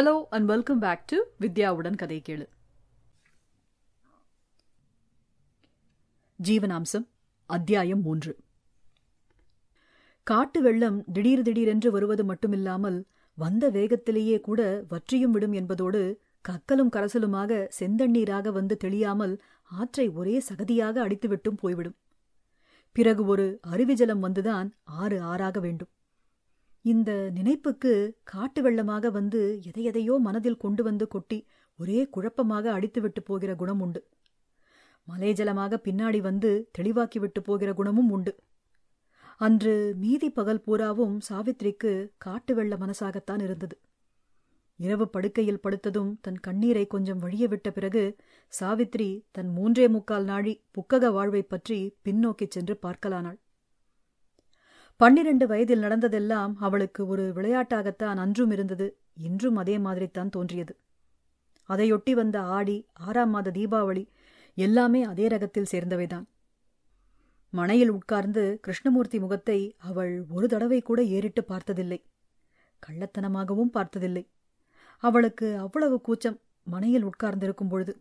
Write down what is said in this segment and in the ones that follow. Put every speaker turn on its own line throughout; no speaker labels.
hello and welcome back to வித்யாவுடன் கதை கேளு ஜீவனாம்சம் அத்தியாயம் மூன்று காட்டு வெள்ளம் திடீர் திடீரென்று வருவது மட்டுமில்லாமல் வந்த வேகத்திலேயே கூட வற்றியும் விடும் என்பதோடு கக்கலும் கரசலுமாக செந்தண்ணீராக வந்து தெளியாமல் ஆற்றை ஒரே சகதியாக அடித்துவிட்டும் போய்விடும் பிறகு ஒரு அருவிஜலம் வந்துதான் ஆறு ஆறாக வேண்டும் இந்த நினைப்புக்கு காட்டு வெள்ளமாக வந்து எதையெதையோ மனதில் கொண்டு வந்து கொட்டி ஒரே குழப்பமாக அடித்துவிட்டு போகிற குணம் உண்டு மலைஜலமாக பின்னாடி வந்து தெளிவாக்கிவிட்டு போகிற குணமும் உண்டு அன்று மீதி பகல் பூராவும் சாவித்ரிக்கு காட்டு வெள்ள மனசாகத்தான் இருந்தது இரவு படுக்கையில் படுத்ததும் தன் கண்ணீரை கொஞ்சம் வழிய விட்ட பிறகு சாவித்ரி தன் மூன்றே முக்கால் நாழி புக்கக வாழ்வை பற்றி பின்னோக்கிச் சென்று பார்க்கலானாள் பன்னிரண்டு வயதில் நடந்ததெல்லாம் அவளுக்கு ஒரு விளையாட்டாகத்தான் அன்றும் இருந்தது இன்றும் அதே மாதிரித்தான் தோன்றியது அதையொட்டி வந்த ஆடி ஆறாம் மாத தீபாவளி எல்லாமே அதே ரகத்தில் சேர்ந்தவைதான் மனையில் உட்கார்ந்து கிருஷ்ணமூர்த்தி முகத்தை அவள் ஒரு தடவை கூட ஏறிட்டு பார்த்ததில்லை கள்ளத்தனமாகவும் பார்த்ததில்லை அவளுக்கு அவ்வளவு கூச்சம் மனையில் உட்கார்ந்திருக்கும் பொழுது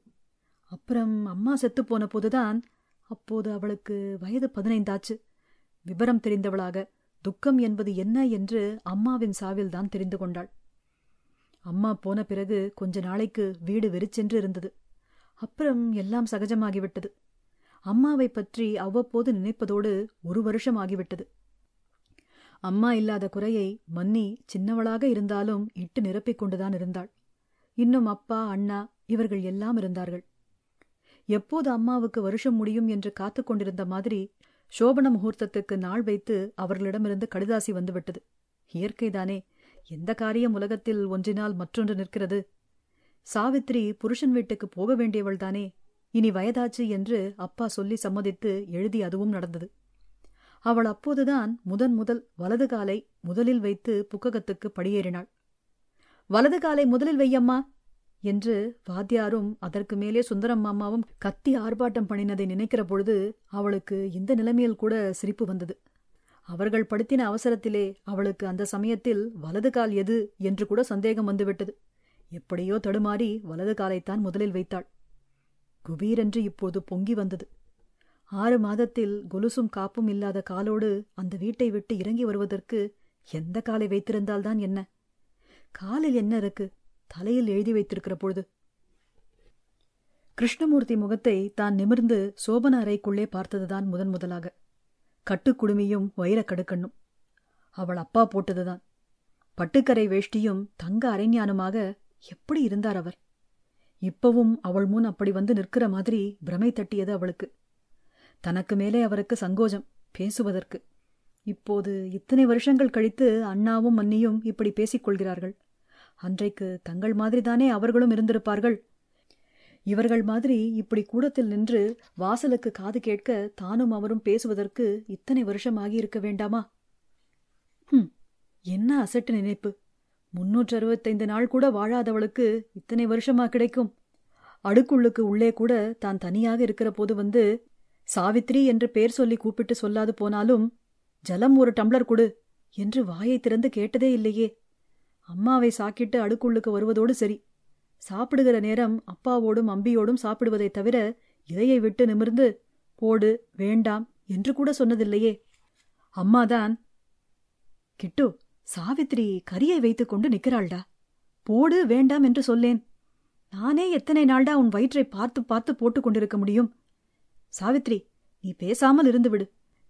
அப்புறம் அம்மா செத்துப்போன போதுதான் அப்போது அவளுக்கு வயது பதினைந்தாச்சு விவரம் தெரிந்தவளாக துக்கம் என்பது என்ன என்று அம்மாவின் சாவில்தான் தெரிந்து கொண்டாள் அம்மா போன பிறகு கொஞ்ச நாளைக்கு வீடு வெறிச்சென்று இருந்தது அப்புறம் எல்லாம் சகஜமாகிவிட்டது அம்மாவை பற்றி அவ்வப்போது நினைப்பதோடு ஒரு வருஷம் ஆகிவிட்டது அம்மா இல்லாத குறையை மன்னி சின்னவளாக இருந்தாலும் இட்டு நிரப்பிக் கொண்டுதான் இருந்தாள் இன்னும் அப்பா அண்ணா இவர்கள் எல்லாம் இருந்தார்கள் எப்போது அம்மாவுக்கு வருஷம் முடியும் என்று காத்துக்கொண்டிருந்த கொண்டிருந்த மாதிரி சோபன முகூர்த்தத்துக்கு நாள் வைத்து அவர்களிடமிருந்து கடிதாசி வந்துவிட்டது இயற்கைதானே எந்த காரியம் உலகத்தில் ஒன்றினால் மற்றொன்று நிற்கிறது சாவித்ரி புருஷன் வீட்டுக்கு போக வேண்டியவள்தானே இனி வயதாச்சு என்று அப்பா சொல்லி சம்மதித்து எழுதி அதுவும் நடந்தது அவள் அப்போதுதான் முதன் முதல் வலது காலை முதலில் வைத்து புக்ககத்துக்கு படியேறினாள் வலது காலை முதலில் வையம்மா என்று வாத்தியாரும் அதற்கு மேலே சுந்தரம் மாமாவும் கத்தி ஆர்ப்பாட்டம் பண்ணினதை நினைக்கிற பொழுது அவளுக்கு இந்த நிலைமையில் கூட சிரிப்பு வந்தது அவர்கள் படுத்தின அவசரத்திலே அவளுக்கு அந்த சமயத்தில் வலது கால் எது என்று கூட சந்தேகம் வந்துவிட்டது எப்படியோ தடுமாறி வலது காலைத்தான் முதலில் வைத்தாள் குபீரென்று இப்போது பொங்கி வந்தது ஆறு மாதத்தில் கொலுசும் காப்பும் இல்லாத காலோடு அந்த வீட்டை விட்டு இறங்கி வருவதற்கு எந்த காலை வைத்திருந்தால்தான் என்ன காலில் என்ன இருக்கு தலையில் எழுதி வைத்திருக்கிற பொழுது கிருஷ்ணமூர்த்தி முகத்தை தான் நிமிர்ந்து சோபன அறைக்குள்ளே பார்த்ததுதான் முதன் முதலாக கட்டுக்குடுமியும் கடுக்கண்ணும் அவள் அப்பா போட்டதுதான் பட்டுக்கரை வேஷ்டியும் தங்க அரைஞானுமாக எப்படி இருந்தார் அவர் இப்பவும் அவள் முன் அப்படி வந்து நிற்கிற மாதிரி பிரமை தட்டியது அவளுக்கு தனக்கு மேலே அவருக்கு சங்கோஜம் பேசுவதற்கு இப்போது இத்தனை வருஷங்கள் கழித்து அண்ணாவும் அன்னியும் இப்படி பேசிக்கொள்கிறார்கள் அன்றைக்கு தங்கள் மாதிரிதானே அவர்களும் இருந்திருப்பார்கள் இவர்கள் மாதிரி இப்படி கூடத்தில் நின்று வாசலுக்கு காது கேட்க தானும் அவரும் பேசுவதற்கு இத்தனை வருஷமாகி இருக்க வேண்டாமா என்ன அசட்டு நினைப்பு முன்னூற்று அறுபத்தைந்து நாள் கூட வாழாதவளுக்கு இத்தனை வருஷமா கிடைக்கும் அடுக்குள்ளுக்கு உள்ளே கூட தான் தனியாக இருக்கிற போது வந்து சாவித்ரி என்று பேர் சொல்லி கூப்பிட்டு சொல்லாது போனாலும் ஜலம் ஒரு டம்ளர் கொடு என்று வாயை திறந்து கேட்டதே இல்லையே அம்மாவை சாக்கிட்டு அடுக்குள்ளுக்கு வருவதோடு சரி சாப்பிடுகிற நேரம் அப்பாவோடும் அம்பியோடும் சாப்பிடுவதைத் தவிர இதையை விட்டு நிமிர்ந்து போடு வேண்டாம் என்று கூட சொன்னதில்லையே அம்மாதான் கிட்டு சாவித்ரி கரியை வைத்துக் கொண்டு நிற்கிறாள்டா போடு வேண்டாம் என்று சொல்லேன் நானே எத்தனை நாள்டா உன் வயிற்றை பார்த்து பார்த்து போட்டுக் கொண்டிருக்க முடியும் சாவித்ரி நீ பேசாமல் இருந்துவிடு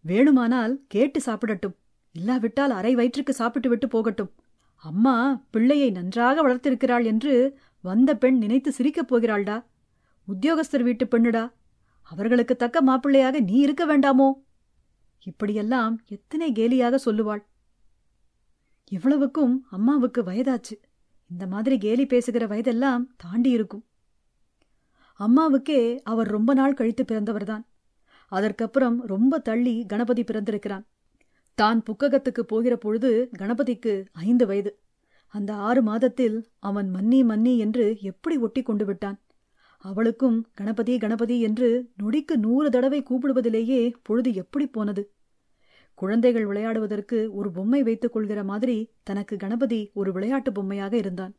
வேணுமானால் கேட்டு சாப்பிடட்டும் இல்லாவிட்டால் அரை வயிற்றுக்கு சாப்பிட்டு விட்டு போகட்டும் அம்மா பிள்ளையை நன்றாக வளர்த்திருக்கிறாள் என்று வந்த பெண் நினைத்து சிரிக்கப் போகிறாள்டா உத்தியோகஸ்தர் வீட்டு பெண்ணுடா அவர்களுக்கு தக்க மாப்பிள்ளையாக நீ இருக்க வேண்டாமோ இப்படியெல்லாம் எத்தனை கேலியாக சொல்லுவாள் இவ்வளவுக்கும் அம்மாவுக்கு வயதாச்சு இந்த மாதிரி கேலி பேசுகிற வயதெல்லாம் தாண்டி இருக்கும் அம்மாவுக்கே அவர் ரொம்ப நாள் கழித்து பிறந்தவர்தான் அதற்கப்புறம் ரொம்ப தள்ளி கணபதி பிறந்திருக்கிறான் தான் புக்ககத்துக்கு போகிற பொழுது கணபதிக்கு ஐந்து வயது அந்த ஆறு மாதத்தில் அவன் மன்னி மன்னி என்று எப்படி ஒட்டி கொண்டு விட்டான் அவளுக்கும் கணபதி கணபதி என்று நொடிக்கு நூறு தடவை கூப்பிடுவதிலேயே பொழுது எப்படி போனது குழந்தைகள் விளையாடுவதற்கு ஒரு பொம்மை வைத்துக் கொள்கிற மாதிரி தனக்கு கணபதி ஒரு விளையாட்டு பொம்மையாக இருந்தான்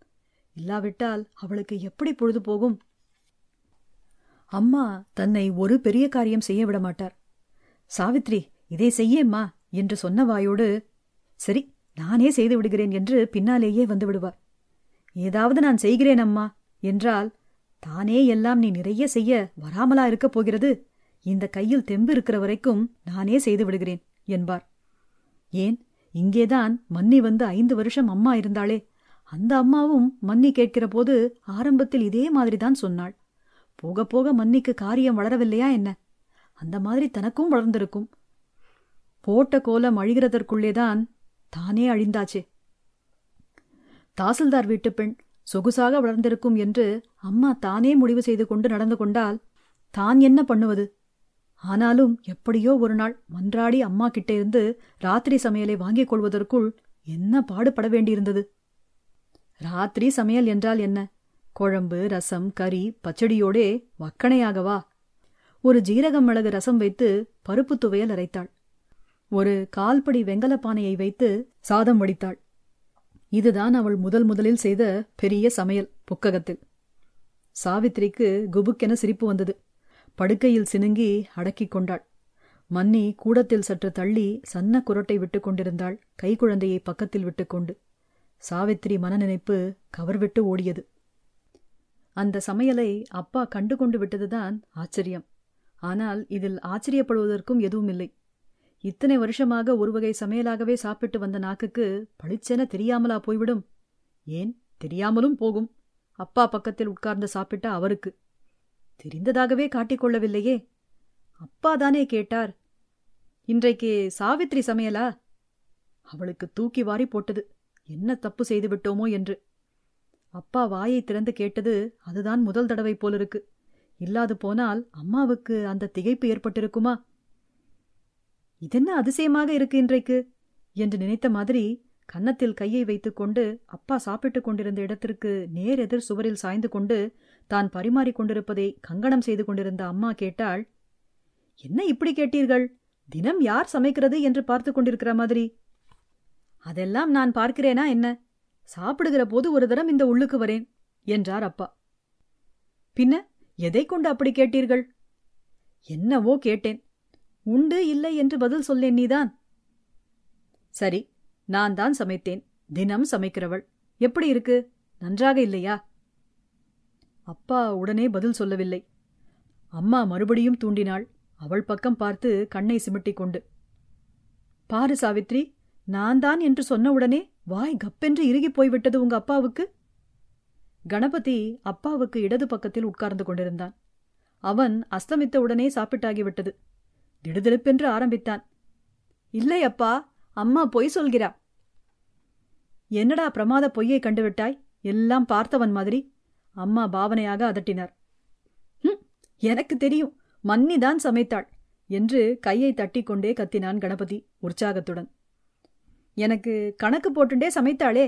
இல்லாவிட்டால் அவளுக்கு எப்படி பொழுது போகும் அம்மா தன்னை ஒரு பெரிய காரியம் செய்ய விட மாட்டார் சாவித்ரி இதை செய்யேம்மா என்று சொன்ன வாயோடு சரி நானே செய்து விடுகிறேன் என்று பின்னாலேயே வந்து விடுவார் ஏதாவது நான் செய்கிறேன் அம்மா என்றால் தானே எல்லாம் நீ நிறைய செய்ய வராமலா இருக்கப் போகிறது இந்த கையில் தெம்பு இருக்கிற வரைக்கும் நானே செய்து விடுகிறேன் என்பார் ஏன் இங்கேதான் மன்னி வந்து ஐந்து வருஷம் அம்மா இருந்தாளே அந்த அம்மாவும் மன்னி கேட்கிற போது ஆரம்பத்தில் இதே மாதிரிதான் சொன்னாள் போக போக மன்னிக்கு காரியம் வளரவில்லையா என்ன அந்த மாதிரி தனக்கும் வளர்ந்திருக்கும் போட்ட கோலம் அழிகிறதற்குள்ளேதான் தானே அழிந்தாச்சே தாசில்தார் வீட்டு பெண் சொகுசாக வளர்ந்திருக்கும் என்று அம்மா தானே முடிவு செய்து கொண்டு நடந்து கொண்டால் தான் என்ன பண்ணுவது ஆனாலும் எப்படியோ ஒரு நாள் மன்றாடி அம்மா கிட்டே இருந்து ராத்திரி சமையலை வாங்கிக் கொள்வதற்குள் என்ன பாடுபட வேண்டியிருந்தது ராத்திரி சமையல் என்றால் என்ன குழம்பு ரசம் கறி பச்சடியோடே வக்கணையாகவா ஒரு ஜீரகம் மிளகு ரசம் வைத்து பருப்பு துவையல் அரைத்தாள் ஒரு கால்படி வெங்கல பானையை வைத்து சாதம் வடித்தாள் இதுதான் அவள் முதல் முதலில் செய்த பெரிய சமையல் புக்ககத்தில் சாவித்திரிக்கு குபுக்கென சிரிப்பு வந்தது படுக்கையில் சினுங்கி அடக்கிக் கொண்டாள் மன்னி கூடத்தில் சற்று தள்ளி சன்ன குரட்டை விட்டு கொண்டிருந்தாள் கைக்குழந்தையை பக்கத்தில் விட்டுக்கொண்டு சாவித்திரி மனநினைப்பு கவர்விட்டு ஓடியது அந்த சமையலை அப்பா கண்டு கொண்டு விட்டதுதான் ஆச்சரியம் ஆனால் இதில் ஆச்சரியப்படுவதற்கும் எதுவும் இல்லை இத்தனை வருஷமாக ஒரு வகை சமையலாகவே சாப்பிட்டு வந்த நாக்குக்கு பளிச்சென தெரியாமலா போய்விடும் ஏன் தெரியாமலும் போகும் அப்பா பக்கத்தில் உட்கார்ந்து சாப்பிட்ட அவருக்கு தெரிந்ததாகவே காட்டிக்கொள்ளவில்லையே அப்பா தானே கேட்டார் இன்றைக்கு சாவித்ரி சமையலா அவளுக்கு தூக்கி வாரி போட்டது என்ன தப்பு செய்து விட்டோமோ என்று அப்பா வாயை திறந்து கேட்டது அதுதான் முதல் தடவை போலிருக்கு இல்லாது போனால் அம்மாவுக்கு அந்த திகைப்பு ஏற்பட்டிருக்குமா இதென்ன அதிசயமாக இருக்கு இன்றைக்கு என்று நினைத்த மாதிரி கன்னத்தில் கையை வைத்துக் கொண்டு அப்பா சாப்பிட்டுக் கொண்டிருந்த இடத்திற்கு நேர் எதிர் சுவரில் சாய்ந்து கொண்டு தான் பரிமாறிக் கொண்டிருப்பதை கங்கணம் செய்து கொண்டிருந்த அம்மா கேட்டாள் என்ன இப்படி கேட்டீர்கள் தினம் யார் சமைக்கிறது என்று பார்த்து கொண்டிருக்கிற மாதிரி அதெல்லாம் நான் பார்க்கிறேனா என்ன சாப்பிடுகிற போது ஒரு தரம் இந்த உள்ளுக்கு வரேன் என்றார் அப்பா பின்ன எதை கொண்டு அப்படி கேட்டீர்கள் என்னவோ கேட்டேன் உண்டு இல்லை என்று பதில் சொல்லேன் நீதான் சரி நான் தான் சமைத்தேன் தினம் சமைக்கிறவள் எப்படி இருக்கு நன்றாக இல்லையா அப்பா உடனே பதில் சொல்லவில்லை அம்மா மறுபடியும் தூண்டினாள் அவள் பக்கம் பார்த்து கண்ணை சிமிட்டிக் கொண்டு பாரு சாவித்ரி நான் தான் என்று சொன்னவுடனே வாய் கப்பென்று இறுகி போய்விட்டது உங்க அப்பாவுக்கு கணபதி அப்பாவுக்கு இடது பக்கத்தில் உட்கார்ந்து கொண்டிருந்தான் அவன் அஸ்தமித்த உடனே சாப்பிட்டாகிவிட்டது திடுதிடுப்பென்று ஆரம்பித்தான் இல்லை அப்பா அம்மா பொய் சொல்கிறா என்னடா பிரமாத பொய்யை கண்டுவிட்டாய் எல்லாம் பார்த்தவன் மாதிரி அம்மா பாவனையாக அதட்டினார் எனக்கு தெரியும் மன்னிதான் சமைத்தாள் என்று கையை தட்டி கொண்டே கத்தினான் கணபதி உற்சாகத்துடன் எனக்கு கணக்கு போட்டுண்டே சமைத்தாளே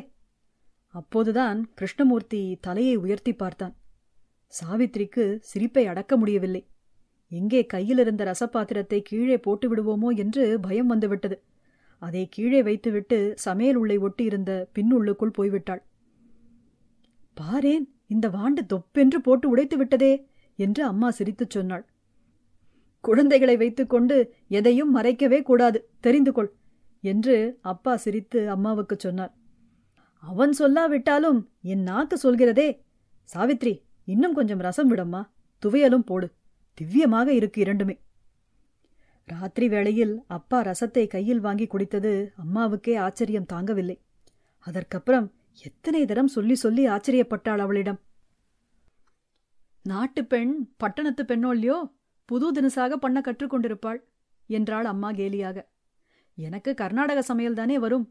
அப்போதுதான் கிருஷ்ணமூர்த்தி தலையை உயர்த்தி பார்த்தான் சாவித்ரிக்கு சிரிப்பை அடக்க முடியவில்லை எங்கே கையிலிருந்த ரசப்பாத்திரத்தை கீழே போட்டு விடுவோமோ என்று பயம் வந்துவிட்டது அதை கீழே வைத்துவிட்டு சமையல் உள்ளே ஒட்டியிருந்த பின்னுள்ளுக்குள் போய்விட்டாள் பாரேன் இந்த வாண்டு தொப்பென்று போட்டு உடைத்து விட்டதே என்று அம்மா சிரித்துச் சொன்னாள் குழந்தைகளை வைத்துக்கொண்டு எதையும் மறைக்கவே கூடாது தெரிந்து கொள் என்று அப்பா சிரித்து அம்மாவுக்கு சொன்னார் அவன் சொல்லாவிட்டாலும் என் நாக்கு சொல்கிறதே சாவித்ரி இன்னும் கொஞ்சம் ரசம் விடம்மா துவையலும் போடு திவ்யமாக இருக்கு இரண்டுமே ராத்திரி வேளையில் அப்பா ரசத்தை கையில் வாங்கி குடித்தது அம்மாவுக்கே ஆச்சரியம் தாங்கவில்லை அதற்கப்புறம் எத்தனை தரம் சொல்லி சொல்லி ஆச்சரியப்பட்டாள் அவளிடம் நாட்டு பெண் பட்டணத்து பெண்ணோல்லையோ புது தினசாக பண்ண கற்றுக்கொண்டிருப்பாள் என்றாள் அம்மா கேலியாக எனக்கு கர்நாடக சமையல் தானே வரும்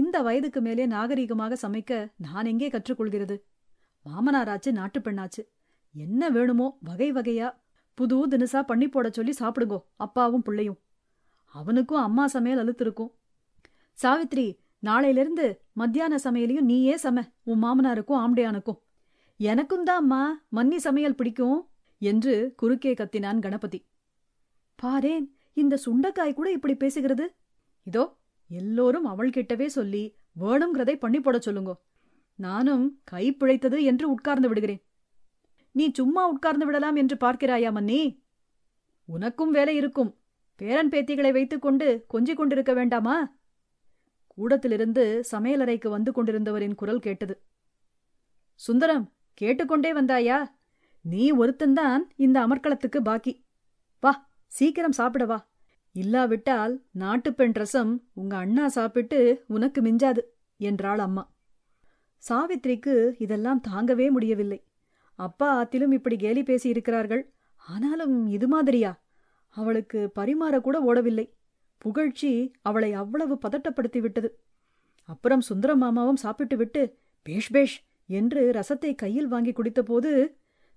இந்த வயதுக்கு மேலே நாகரீகமாக சமைக்க நான் எங்கே கற்றுக்கொள்கிறது மாமனாராச்சு நாட்டு பெண்ணாச்சு என்ன வேணுமோ வகை வகையா புது தினசா பண்ணி போட சொல்லி சாப்பிடுங்கோ அப்பாவும் பிள்ளையும் அவனுக்கும் அம்மா சமையல் அழுத்திருக்கும் சாவித்ரி நாளையிலிருந்து மத்தியான சமையலையும் நீயே சம உன் மாமனாருக்கும் ஆம்டையானுக்கும் எனக்கும் தான் அம்மா மன்னி சமையல் பிடிக்கும் என்று குறுக்கே கத்தினான் கணபதி பாரேன் இந்த சுண்டக்காய் கூட இப்படி பேசுகிறது இதோ எல்லோரும் அவள் கிட்டவே சொல்லி வேணுங்கிறதை பண்ணி போட சொல்லுங்கோ நானும் கை பிழைத்தது என்று உட்கார்ந்து விடுகிறேன் நீ சும்மா உட்கார்ந்து விடலாம் என்று பார்க்கிறாயா மன்னி உனக்கும் வேலை இருக்கும் பேரன் பேத்திகளை கொண்டு கொஞ்சிக் கொண்டிருக்க வேண்டாமா கூடத்திலிருந்து சமையலறைக்கு வந்து கொண்டிருந்தவரின் குரல் கேட்டது சுந்தரம் கேட்டுக்கொண்டே வந்தாயா நீ ஒருத்தன்தான் இந்த அமர்க்களத்துக்கு பாக்கி வா சீக்கிரம் சாப்பிட வா இல்லாவிட்டால் நாட்டுப்பெண் ரசம் உங்க அண்ணா சாப்பிட்டு உனக்கு மிஞ்சாது என்றாள் அம்மா சாவித்ரிக்கு இதெல்லாம் தாங்கவே முடியவில்லை அப்பா ஆத்திலும் இப்படி கேலி பேசி இருக்கிறார்கள் ஆனாலும் இது மாதிரியா அவளுக்கு பரிமாறக்கூட ஓடவில்லை புகழ்ச்சி அவளை அவ்வளவு பதட்டப்படுத்தி விட்டது அப்புறம் சுந்தர மாமாவும் சாப்பிட்டு விட்டு பேஷ் பேஷ் என்று ரசத்தை கையில் வாங்கி குடித்தபோது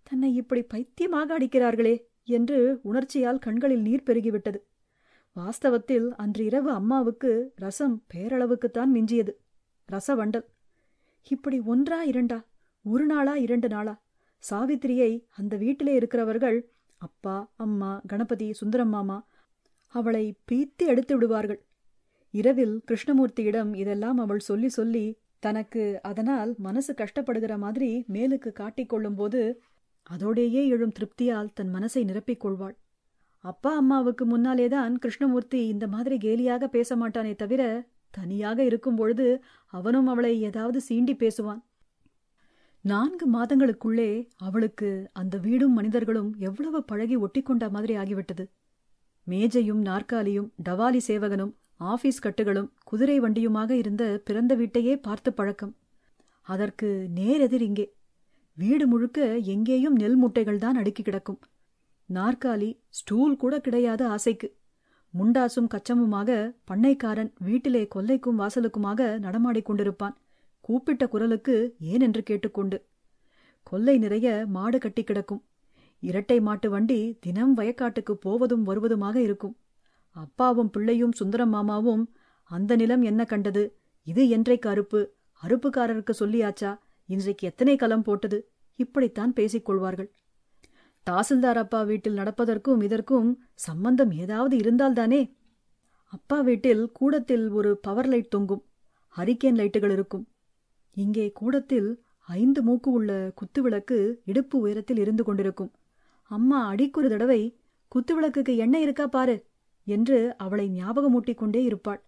தன்னை இப்படி பைத்தியமாக அடிக்கிறார்களே என்று உணர்ச்சியால் கண்களில் நீர் பெருகிவிட்டது வாஸ்தவத்தில் அன்று இரவு அம்மாவுக்கு ரசம் பேரளவுக்குத்தான் மிஞ்சியது ரசவண்டல் இப்படி ஒன்றா இரண்டா ஒரு நாளா இரண்டு நாளா சாவித்திரியை அந்த வீட்டிலே இருக்கிறவர்கள் அப்பா அம்மா கணபதி சுந்தரம் மாமா அவளை பீத்தி அடித்து விடுவார்கள் இரவில் கிருஷ்ணமூர்த்தியிடம் இதெல்லாம் அவள் சொல்லி சொல்லி தனக்கு அதனால் மனசு கஷ்டப்படுகிற மாதிரி மேலுக்கு காட்டிக்கொள்ளும் போது அதோடேயே எழும் திருப்தியால் தன் மனசை நிரப்பிக் கொள்வாள் அப்பா அம்மாவுக்கு முன்னாலேதான் கிருஷ்ணமூர்த்தி இந்த மாதிரி கேலியாக பேச மாட்டானே தவிர தனியாக இருக்கும் பொழுது அவனும் அவளை ஏதாவது சீண்டி பேசுவான் நான்கு மாதங்களுக்குள்ளே அவளுக்கு அந்த வீடும் மனிதர்களும் எவ்வளவு பழகி ஒட்டிக்கொண்ட மாதிரி ஆகிவிட்டது மேஜையும் நாற்காலியும் டவாலி சேவகனும் ஆபீஸ் கட்டுகளும் குதிரை வண்டியுமாக இருந்த பிறந்த வீட்டையே பார்த்து பழக்கம் அதற்கு நேரெதிர் இங்கே வீடு முழுக்க எங்கேயும் நெல் மூட்டைகள் தான் அடுக்கி கிடக்கும் நாற்காலி ஸ்டூல் கூட கிடையாத ஆசைக்கு முண்டாசும் கச்சமுமாக பண்ணைக்காரன் வீட்டிலே கொல்லைக்கும் வாசலுக்குமாக நடமாடிக் கொண்டிருப்பான் கூப்பிட்ட குரலுக்கு ஏன் என்று கேட்டுக்கொண்டு கொல்லை நிறைய மாடு கட்டி கிடக்கும் இரட்டை மாட்டு வண்டி தினம் வயக்காட்டுக்கு போவதும் வருவதுமாக இருக்கும் அப்பாவும் பிள்ளையும் சுந்தரம் மாமாவும் அந்த நிலம் என்ன கண்டது இது என்றைக்கு அறுப்பு அறுப்புக்காரருக்கு சொல்லியாச்சா இன்றைக்கு எத்தனை கலம் போட்டது இப்படித்தான் பேசிக்கொள்வார்கள் தாசில்தார் அப்பா வீட்டில் நடப்பதற்கும் இதற்கும் சம்பந்தம் ஏதாவது இருந்தால்தானே அப்பா வீட்டில் கூடத்தில் ஒரு பவர் லைட் தொங்கும் ஹரிக்கேன் லைட்டுகள் இருக்கும் இங்கே கூடத்தில் ஐந்து மூக்கு உள்ள குத்துவிளக்கு இடுப்பு உயரத்தில் இருந்து கொண்டிருக்கும் அம்மா அடிக்குறு தடவை குத்து விளக்குக்கு எண்ணெய் இருக்கா பாரு என்று அவளை ஞாபகமூட்டிக் கொண்டே இருப்பாள்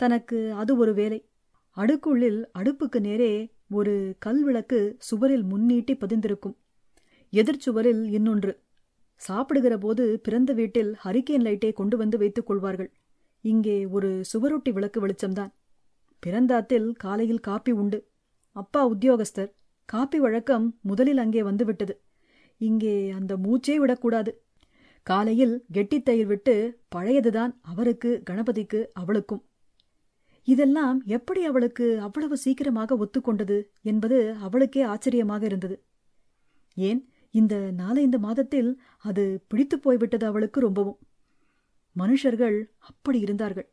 தனக்கு அது ஒரு வேலை அடுக்குள்ளில் அடுப்புக்கு நேரே ஒரு கல் விளக்கு சுவரில் முன்னீட்டி பதிந்திருக்கும் எதிர்ச்சுவரில் இன்னொன்று சாப்பிடுகிற போது பிறந்த வீட்டில் ஹரிக்கேன் லைட்டை கொண்டு வந்து வைத்துக் கொள்வார்கள் இங்கே ஒரு சுவரொட்டி விளக்கு வெளிச்சம்தான் பிறந்தாத்தில் காலையில் காப்பி உண்டு அப்பா உத்தியோகஸ்தர் காப்பி வழக்கம் முதலில் அங்கே வந்துவிட்டது இங்கே அந்த மூச்சே விடக்கூடாது காலையில் கெட்டித்தயிர் விட்டு பழையதுதான் அவருக்கு கணபதிக்கு அவளுக்கும் இதெல்லாம் எப்படி அவளுக்கு அவ்வளவு சீக்கிரமாக ஒத்துக்கொண்டது என்பது அவளுக்கே ஆச்சரியமாக இருந்தது ஏன் இந்த நாலந்து மாதத்தில் அது பிடித்து போய்விட்டது அவளுக்கு ரொம்பவும் மனுஷர்கள் அப்படி இருந்தார்கள்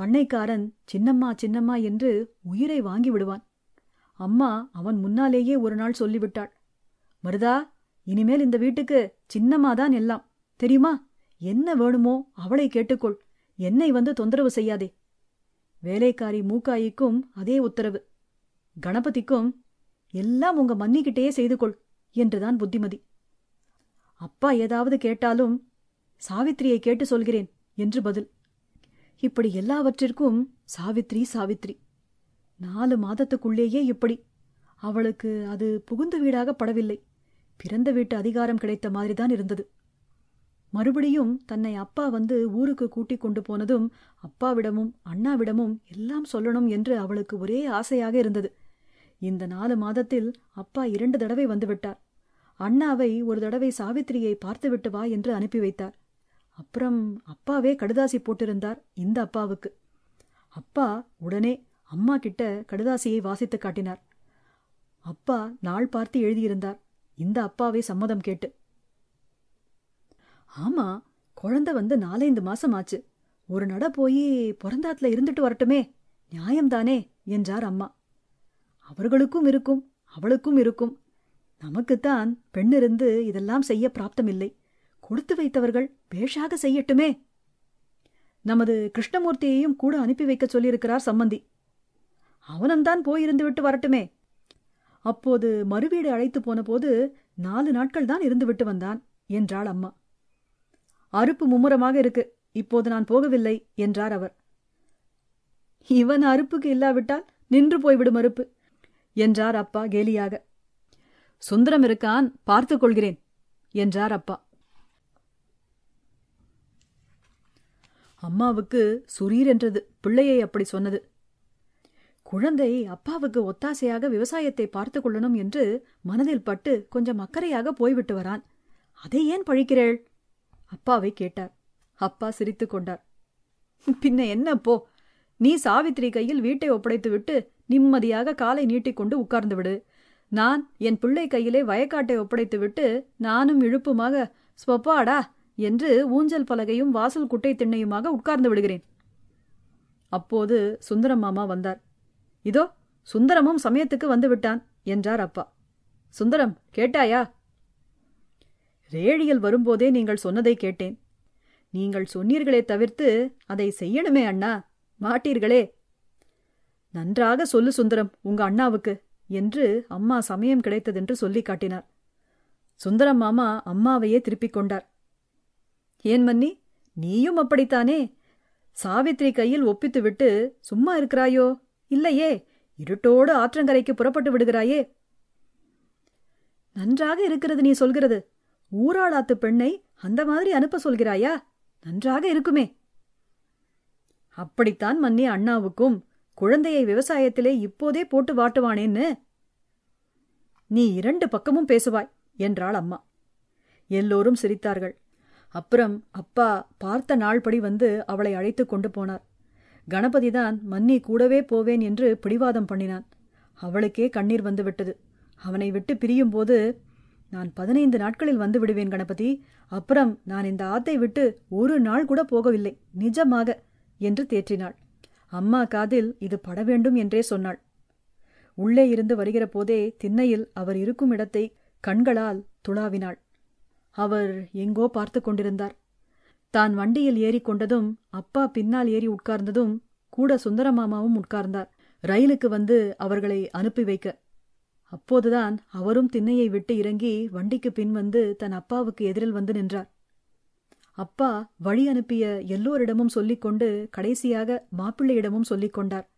பண்ணைக்காரன் சின்னம்மா சின்னம்மா என்று உயிரை வாங்கி விடுவான் அம்மா அவன் முன்னாலேயே ஒரு நாள் சொல்லிவிட்டாள் மருதா இனிமேல் இந்த வீட்டுக்கு சின்னம்மாதான் எல்லாம் தெரியுமா என்ன வேணுமோ அவளை கேட்டுக்கொள் என்னை வந்து தொந்தரவு செய்யாதே வேலைக்காரி மூக்காயிக்கும் அதே உத்தரவு கணபதிக்கும் எல்லாம் உங்க மன்னிக்கிட்டே செய்து கொள் என்றுதான் புத்திமதி அப்பா ஏதாவது கேட்டாலும் சாவித்திரியை கேட்டு சொல்கிறேன் என்று பதில் இப்படி எல்லாவற்றிற்கும் சாவித்ரி சாவித்ரி நாலு மாதத்துக்குள்ளேயே இப்படி அவளுக்கு அது புகுந்த வீடாக படவில்லை பிறந்த வீட்டு அதிகாரம் கிடைத்த மாதிரிதான் இருந்தது மறுபடியும் தன்னை அப்பா வந்து ஊருக்கு கூட்டிக் கொண்டு போனதும் அப்பாவிடமும் அண்ணாவிடமும் எல்லாம் சொல்லணும் என்று அவளுக்கு ஒரே ஆசையாக இருந்தது இந்த நாலு மாதத்தில் அப்பா இரண்டு தடவை வந்துவிட்டார் அண்ணாவை ஒரு தடவை சாவித்திரியை பார்த்துவிட்டு வா என்று அனுப்பி வைத்தார் அப்புறம் அப்பாவே கடுதாசி போட்டிருந்தார் இந்த அப்பாவுக்கு அப்பா உடனே அம்மா கிட்ட கடுதாசியை வாசித்து காட்டினார் அப்பா நாள் பார்த்து எழுதியிருந்தார் இந்த அப்பாவை சம்மதம் கேட்டு ஆமா குழந்தை வந்து நாலஞ்சு மாசம் ஆச்சு ஒரு நட போய் பிறந்தாத்துல இருந்துட்டு வரட்டுமே நியாயம்தானே என்றார் அம்மா அவர்களுக்கும் இருக்கும் அவளுக்கும் இருக்கும் நமக்குத்தான் பெண்ணிருந்து இதெல்லாம் செய்ய பிராப்தமில்லை கொடுத்து வைத்தவர்கள் பேஷாக செய்யட்டுமே நமது கிருஷ்ணமூர்த்தியையும் கூட அனுப்பி வைக்க சொல்லியிருக்கிறார் சம்மந்தி அவனந்தான் போயிருந்து விட்டு வரட்டுமே அப்போது மறுவீடு அழைத்து போனபோது நாலு நாட்கள் தான் இருந்துவிட்டு வந்தான் என்றாள் அம்மா அறுப்பு மும்முரமாக இருக்கு இப்போது நான் போகவில்லை என்றார் அவர் இவன் அறுப்புக்கு இல்லாவிட்டால் நின்று போய்விடும் அறுப்பு என்றார் அப்பா கேலியாக சுந்தரம் இருக்கான் பார்த்து கொள்கிறேன் என்றார் அப்பா அம்மாவுக்கு சுரீர் என்றது பிள்ளையை அப்படி சொன்னது குழந்தை அப்பாவுக்கு ஒத்தாசையாக விவசாயத்தை பார்த்து கொள்ளணும் என்று மனதில் பட்டு கொஞ்சம் அக்கறையாக போய்விட்டு வரான் அதை ஏன் பழிக்கிறேள் அப்பாவை கேட்டார் அப்பா சிரித்து கொண்டார் பின்ன என்ன போ நீ சாவித்திரி கையில் வீட்டை ஒப்படைத்துவிட்டு நிம்மதியாக காலை நீட்டிக்கொண்டு உட்கார்ந்து விடு நான் என் பிள்ளை கையிலே வயக்காட்டை ஒப்படைத்துவிட்டு நானும் இழுப்புமாக ஸ்வப்பாடா என்று ஊஞ்சல் பலகையும் வாசல் குட்டை திண்ணையுமாக உட்கார்ந்து விடுகிறேன் அப்போது சுந்தரம் மாமா வந்தார் இதோ சுந்தரமும் சமயத்துக்கு வந்து விட்டான் என்றார் அப்பா சுந்தரம் கேட்டாயா ரேழியல் வரும்போதே நீங்கள் சொன்னதை கேட்டேன் நீங்கள் சொன்னீர்களே தவிர்த்து அதை செய்யணுமே அண்ணா மாட்டீர்களே நன்றாக சொல்லு சுந்தரம் உங்க அண்ணாவுக்கு என்று அம்மா சமயம் கிடைத்ததென்று சொல்லி காட்டினார் சுந்தரம் மாமா அம்மாவையே திருப்பிக் கொண்டார் ஏன் மன்னி நீயும் அப்படித்தானே சாவித்ரி கையில் ஒப்பித்துவிட்டு சும்மா இருக்கிறாயோ இல்லையே இருட்டோடு ஆற்றங்கரைக்கு புறப்பட்டு விடுகிறாயே நன்றாக இருக்கிறது நீ சொல்கிறது ஊராளாத்து பெண்ணை அந்த மாதிரி அனுப்ப சொல்கிறாயா நன்றாக இருக்குமே அப்படித்தான் மன்னி அண்ணாவுக்கும் குழந்தையை விவசாயத்திலே இப்போதே போட்டு வாட்டுவானேன்னு நீ இரண்டு பக்கமும் பேசுவாய் என்றாள் அம்மா எல்லோரும் சிரித்தார்கள் அப்புறம் அப்பா பார்த்த நாள்படி வந்து அவளை அழைத்து கொண்டு போனார் கணபதிதான் மன்னி கூடவே போவேன் என்று பிடிவாதம் பண்ணினான் அவளுக்கே கண்ணீர் வந்துவிட்டது அவனை விட்டு பிரியும் போது நான் பதினைந்து நாட்களில் வந்து விடுவேன் கணபதி அப்புறம் நான் இந்த ஆத்தை விட்டு ஒரு நாள் கூட போகவில்லை நிஜமாக என்று தேற்றினாள் அம்மா காதில் இது பட வேண்டும் என்றே சொன்னாள் உள்ளே இருந்து வருகிற போதே திண்ணையில் அவர் இருக்கும் இடத்தை கண்களால் துளாவினாள் அவர் எங்கோ பார்த்து கொண்டிருந்தார் தான் வண்டியில் ஏறிக்கொண்டதும் அப்பா பின்னால் ஏறி உட்கார்ந்ததும் கூட சுந்தரமாமாவும் உட்கார்ந்தார் ரயிலுக்கு வந்து அவர்களை அனுப்பி வைக்க அப்போதுதான் அவரும் திண்ணையை விட்டு இறங்கி வண்டிக்கு பின் வந்து தன் அப்பாவுக்கு எதிரில் வந்து நின்றார் அப்பா வழி அனுப்பிய எல்லோரிடமும் சொல்லிக்கொண்டு கடைசியாக மாப்பிள்ளையிடமும் சொல்லிக் கொண்டார்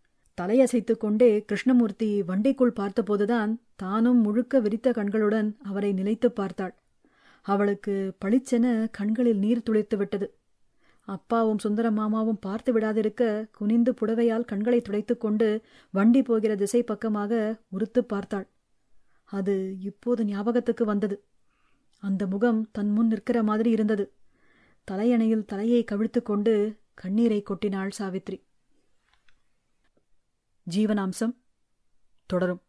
தலையசைத்து கொண்டே கிருஷ்ணமூர்த்தி வண்டிக்குள் பார்த்தபோதுதான் தானும் முழுக்க விரித்த கண்களுடன் அவரை நிலைத்துப் பார்த்தாள் அவளுக்கு பளிச்சென கண்களில் நீர் துளைத்து விட்டது அப்பாவும் சுந்தர மாமாவும் பார்த்து விடாதிருக்க குனிந்து புடவையால் கண்களை துடைத்து கொண்டு வண்டி போகிற திசை பக்கமாக உறுத்து பார்த்தாள் அது இப்போது ஞாபகத்துக்கு வந்தது அந்த முகம் தன் முன் நிற்கிற மாதிரி இருந்தது தலையணையில் தலையை கவிழ்த்து கொண்டு கண்ணீரை கொட்டினாள் சாவித்ரி ஜீவனாம்சம் தொடரும்